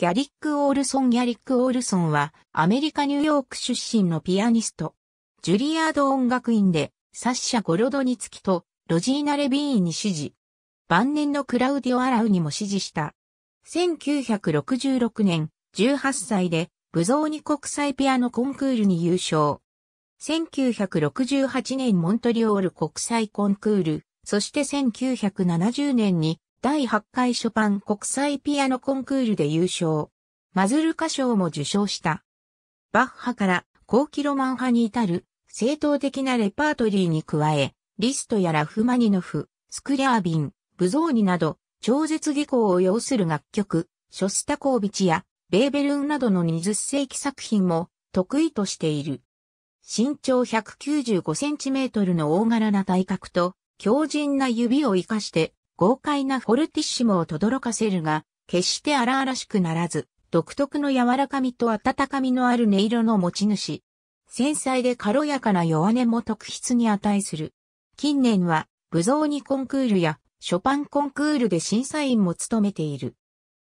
ギャリック・オールソン・ギャリック・オールソンは、アメリカ・ニューヨーク出身のピアニスト。ジュリアード音楽院で、サッシャ・ゴロドニツキと、ロジーナ・レビーンに支持。晩年のクラウディオ・アラウにも支持した。1966年、18歳で、ブゾーニ国際ピアノコンクールに優勝。1968年モントリオール国際コンクール、そして1970年に第8回ショパン国際ピアノコンクールで優勝。マズルカ賞も受賞した。バッハから高キロマン派に至る正当的なレパートリーに加え、リストやラフマニノフ、スクリャービン、ブゾーニなど、超絶技巧を要する楽曲、ショスタコービチやベーベルンなどの20世紀作品も得意としている。身長1 9 5トルの大柄な体格と強靭な指を活かして豪快なフォルティッシモを轟かせるが、決して荒々しくならず、独特の柔らかみと温かみのある音色の持ち主。繊細で軽やかな弱音も特筆に値する。近年は、武蔵にコンクールや、ショパンコンクールで審査員も務めている。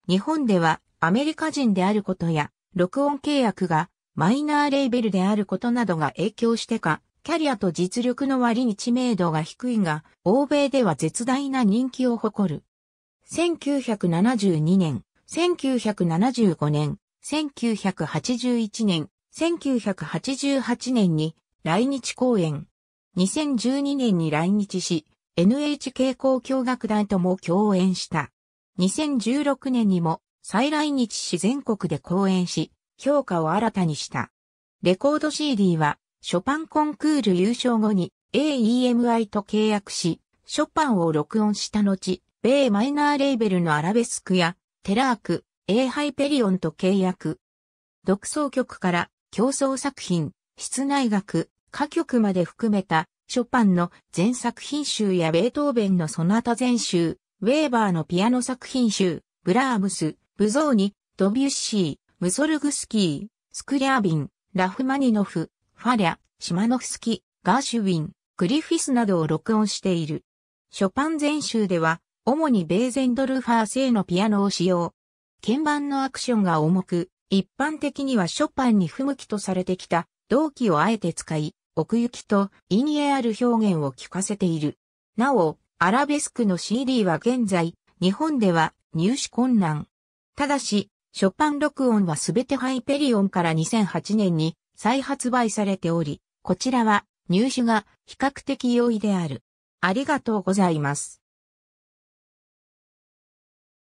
日本では、アメリカ人であることや、録音契約が、マイナーレーベルであることなどが影響してか、キャリアと実力の割に知名度が低いが、欧米では絶大な人気を誇る。1972年、1975年、1981年、1988年に来日公演。2012年に来日し、NHK 交響楽団とも共演した。2016年にも再来日し全国で公演し、評価を新たにした。レコード CD はショパンコンクール優勝後に AEMI と契約し、ショパンを録音した後、米マイナーレーベルのアラベスクやテラーク、A ハイペリオンと契約。独奏曲から競争作品、室内楽、歌曲まで含めたショパンの全作品集やベートーベンのソナタ全集、ウェーバーのピアノ作品集、ブラームス、ブゾーニ、ドビュッシー、ムソルグスキー、スクリャービン、ラフマニノフ、ファリャ、シマノフスキ、ガーシュウィン、グリフィスなどを録音している。ショパン全集では、主にベーゼンドルファー製のピアノを使用。鍵盤のアクションが重く、一般的にはショパンに不向きとされてきた、同期をあえて使い、奥行きと意味ある表現を聞かせている。なお、アラベスクの CD は現在、日本では入手困難。ただし、ショパン録音はすべてハイペリオンから2008年に再発売されており、こちらは入手が比較的容易である。ありがとうございます。